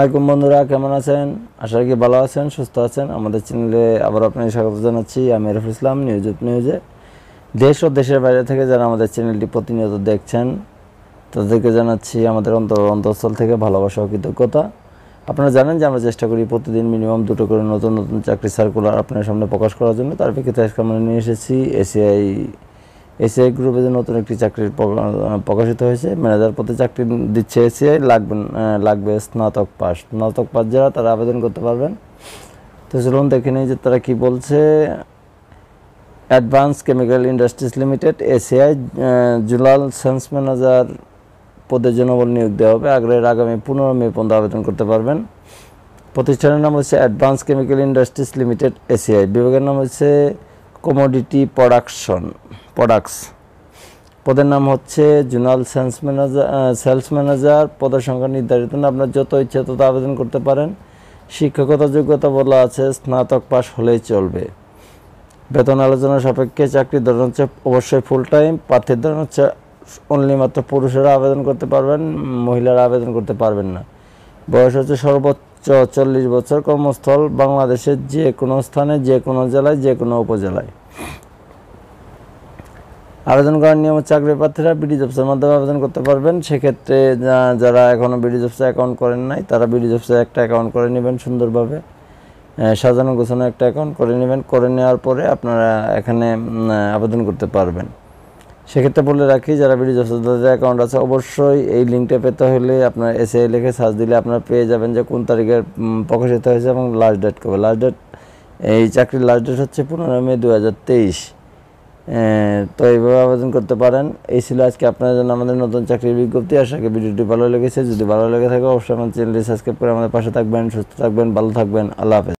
আসসালামাইকুম বন্ধুরা কেমন আছেন আশা করি ভালো আছেন সুস্থ আছেন আমাদের চ্যানেলে আবার আপনাকে স্বাগত জানাচ্ছি আমি রফুল ইসলাম নিউজ নিউজে দেশ ও দেশের বাইরে থেকে যারা আমাদের চ্যানেলটি প্রতিনিয়ত দেখছেন তাদেরকে জানাচ্ছি আমাদের অন্তর অন্তঃস্থল থেকে ভালোবাসা ও কৃতজ্ঞতা আপনারা জানেন যে আমরা চেষ্টা করি প্রতিদিন মিনিমাম দুটো করে নতুন নতুন চাকরি সার্কুলার আপনার সামনে প্রকাশ করার জন্য তার ভিত্তিতে আজকে আমরা নিয়ে এসেছি এসিআই এসিআই গ্রুপে যে নতুন একটি চাকরি প্রকাশিত হয়েছে ম্যানেজার পদে চাকরি দিচ্ছে এসিআই লাগবেন লাগবে স্নাতক পাস স্নাতক পাস যারা তারা আবেদন করতে পারবেন তো চলুন দেখে নিই যে তারা কি বলছে advance chemical industries limited ACI zonal sales manager পদে জনবল নিয়োগ দেওয়া হবে আগ্রহের আগামী পনেরো মে পর্যন্ত আবেদন করতে পারবেন প্রতিষ্ঠানের নাম হচ্ছে advance chemical industries limited ACI বিভাগের নাম হচ্ছে কমোডিটি প্রোডাকশন প্রোডাক্টস পদের নাম হচ্ছে zonal sales manager sales manager পদের সংখ্যা নির্ধারিত আপনার যত ইচ্ছা তত আবেদন করতে পারেন শিক্ষকতা যোগ্যতা বলা আছে স্নাতক পাশ হলেই চলবে বেতন আলোচনার সাপেক্ষে চাকরির ধরন হচ্ছে অবশ্যই ফুল টাইম প্রার্থীর ধরন হচ্ছে অনলি মাত্র পুরুষেরা আবেদন করতে পারবেন মহিলারা আবেদন করতে পারবেন না বয়স হচ্ছে সর্বোচ্চ চল্লিশ বছর কর্মস্থল বাংলাদেশের যে কোনো স্থানে যে কোনো জেলায় যে কোনো উপজেলায় আবেদন করার নিয়ম হচ্ছে আগ্রহী প্রার্থীরা বিডি জবসের মাধ্যমে আবেদন করতে পারবেন সেক্ষেত্রে যারা এখনও বিডি জবসে অ্যাকাউন্ট করেন নাই তারা বিডি জবসে একটা অ্যাকাউন্ট করে নেবেন সুন্দরভাবে সাজানো গোছানো একটা অ্যাকাউন্ট করে নেবেন করে নেওয়ার পরে আপনারা এখানে আবেদন করতে পারবেন সেক্ষেত্রে বলে রাখি যারা বিডি জবসে তাদের অ্যাকাউন্ট আছে অবশ্যই এই লিঙ্কটা পেতে হলে আপনার এসে লিখে সার্চ দিলে আপনারা পেয়ে যাবেন যে কোন তারিখের প্রকাশিত হয়েছে এবং লাস্ট ডেট কবে লাস্ট ডেট এই চাকরির লাস্ট ডেট হচ্ছে পনেরো মে দু তো এইভাবে আবেদন করতে পারেন এই ছিল আজকে আপনার জন্য আমাদের নতুন চাকরির বিজ্ঞপ্তি আশা করি ভিডিওটি ভালো লেগেছে যদি ভালো লেগে থাকে অবশ্যই আমার চ্যানেলটি সাবস্ক্রাইব করে আমাদের পাশে থাকবেন সুস্থ থাকবেন ভালো থাকবেন আল্লাহ হাফেজ